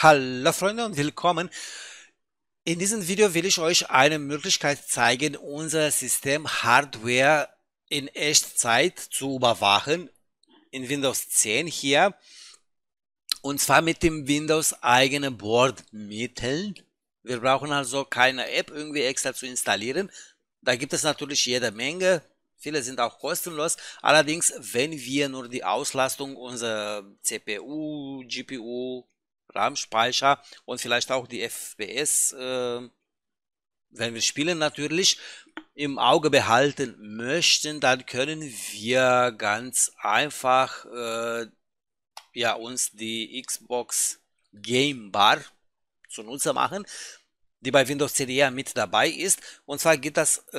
Hallo Freunde und willkommen. In diesem Video will ich euch eine Möglichkeit zeigen, unser System Hardware in Echtzeit zu überwachen. In Windows 10 hier. Und zwar mit dem Windows eigenen Board mitteln. Wir brauchen also keine App irgendwie extra zu installieren. Da gibt es natürlich jede Menge. Viele sind auch kostenlos. Allerdings, wenn wir nur die Auslastung unserer CPU, GPU, RAM-Speicher und vielleicht auch die FPS, äh, wenn wir spielen natürlich, im Auge behalten möchten, dann können wir ganz einfach äh, ja, uns die Xbox Game Bar zunutze machen, die bei Windows CDR mit dabei ist. Und zwar geht das äh,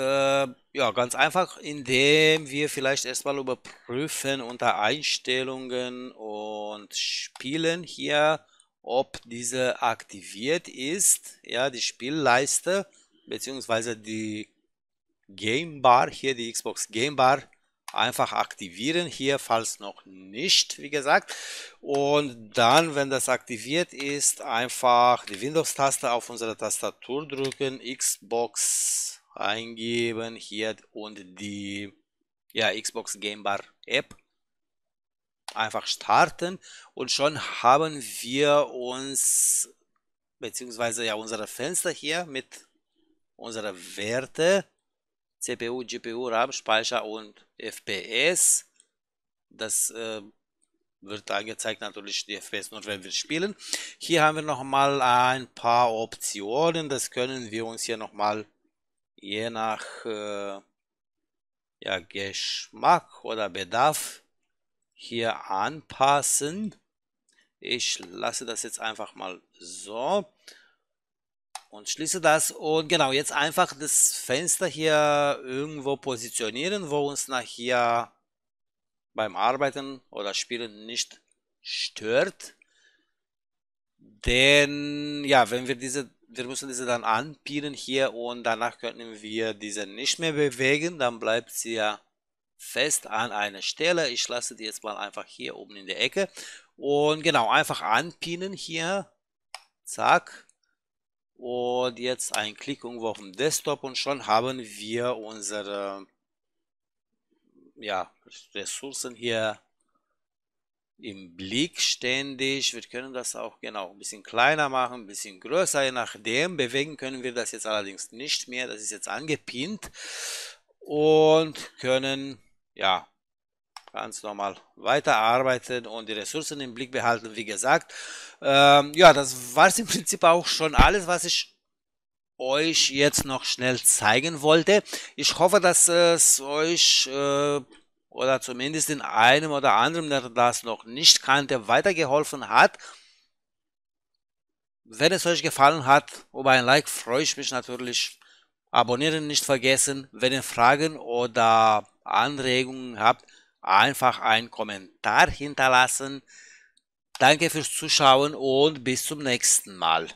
ja, ganz einfach, indem wir vielleicht erstmal überprüfen unter Einstellungen und Spielen hier ob diese aktiviert ist, ja, die Spielleiste beziehungsweise die Game Bar, hier die Xbox Game Bar, einfach aktivieren, hier falls noch nicht, wie gesagt. Und dann, wenn das aktiviert ist, einfach die Windows-Taste auf unsere Tastatur drücken, Xbox eingeben hier und die ja, Xbox Game Bar App einfach starten und schon haben wir uns beziehungsweise ja unsere Fenster hier mit unserer Werte CPU, GPU, RAM, Speicher und FPS. Das äh, wird angezeigt natürlich die FPS nur wenn wir spielen. Hier haben wir nochmal ein paar Optionen. Das können wir uns hier nochmal je nach äh, ja, Geschmack oder Bedarf hier anpassen. Ich lasse das jetzt einfach mal so und schließe das. Und genau, jetzt einfach das Fenster hier irgendwo positionieren, wo uns nachher beim Arbeiten oder Spielen nicht stört. Denn ja, wenn wir diese, wir müssen diese dann anpielen hier und danach können wir diese nicht mehr bewegen, dann bleibt sie ja fest an einer Stelle. Ich lasse die jetzt mal einfach hier oben in der Ecke. Und genau, einfach anpinnen hier. Zack. Und jetzt ein Klick irgendwo auf dem Desktop und schon haben wir unsere ja, Ressourcen hier im Blick ständig. Wir können das auch genau ein bisschen kleiner machen, ein bisschen größer, je nachdem. Bewegen können wir das jetzt allerdings nicht mehr. Das ist jetzt angepinnt und können ja, ganz normal weiterarbeiten und die Ressourcen im Blick behalten, wie gesagt. Ähm, ja, das war es im Prinzip auch schon alles, was ich euch jetzt noch schnell zeigen wollte. Ich hoffe, dass es euch äh, oder zumindest in einem oder anderen, der das noch nicht kannte, weitergeholfen hat. Wenn es euch gefallen hat, über ein Like freue ich mich natürlich. Abonnieren nicht vergessen. Wenn ihr Fragen oder Anregungen habt, einfach einen Kommentar hinterlassen. Danke fürs Zuschauen und bis zum nächsten Mal.